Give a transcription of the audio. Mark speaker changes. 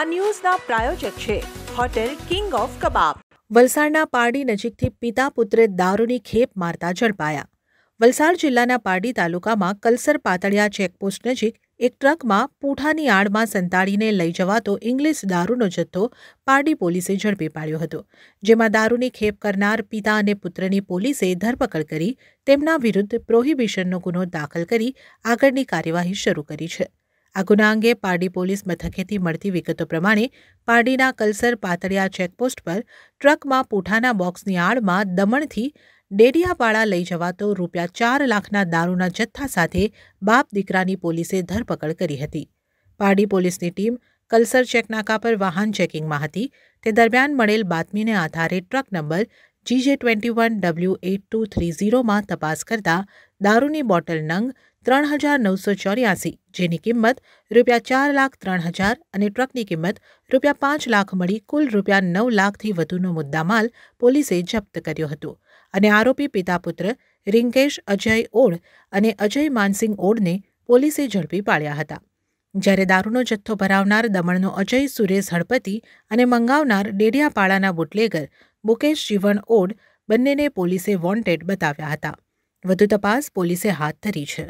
Speaker 1: આ ન્યૂઝના પ્રાયોજક છે hotel king of કબાબ વલસાડના પારડી નજીકથી પિતા પુત્રે દારૂની ખેપ મારતા ઝડપાયા વલસાડ જિલ્લાના પારડી તાલુકામાં કલસર પાતળિયા ચેકપોસ્ટ નજીક એક ટ્રકમાં પૂંઠાની આડમાં સંતાડીને લઈ જવાતો ઇંગ્લિશ દારૂનો જથ્થો પારડી પોલીસે ઝડપી પાડ્યો હતો જેમાં દારૂની ખેપ કરનાર પિતા અને પુત્રની પોલીસે ધરપકડ કરી તેમના વિરુદ્ધ પ્રોહિબિશનનો ગુનો દાખલ કરી આગળની કાર્યવાહી શરૂ કરી છે આ ગુના અંગે પારડી પોલીસ મથકેથી મળતી વિગતો પ્રમાણે પારડીના કલસર પાતળિયા ચેકપોસ્ટ પર ટ્રકમાં પૂઠાના બોક્સની આડમાં દમણથી ડેડિયાપાડા લઈ જવાતો રૂપિયા ચાર લાખના દારૂના જથ્થા સાથે બાપ દીકરાની પોલીસે ધરપકડ કરી હતી પારડી પોલીસની ટીમ કલસર ચેકનાકા પર વાહન ચેકિંગમાં હતી તે દરમિયાન મળેલ બાતમીને આધારે truck number GJ twenty one W eight two three ઝીરોમાં તપાસ કરતા દારૂની બોટલ નંગ ત્રણ હજાર નવસો ચોર્યાસી જેની કિંમત રૂપિયા ચાર લાખ ત્રણ હજાર અને ટ્રકની કિંમત રૂપિયા પાંચ લાખ મળી કુલ રૂપિયા નવ લાખથી વધુનો મુદ્દામાલ પોલીસે જપ્ત કર્યો હતો અને આરોપી પિતાપુત્ર રિંકેશ અજય ઓળ અને અજય માનસિંગ ઓળને પોલીસે ઝડપી પાડ્યા હતા જ્યારે દારૂનો જથ્થો ભરાવનાર દમણનો અજય સુરેશ હળપતિ અને મંગાવનાર ડેડિયાપાડાના બુટલેગર મુકેશ જીવન ઓડ બંનેને પોલીસે વોન્ટેડ બતાવ્યા હતા વધુ તપાસ પોલીસે હાથ ધરી છે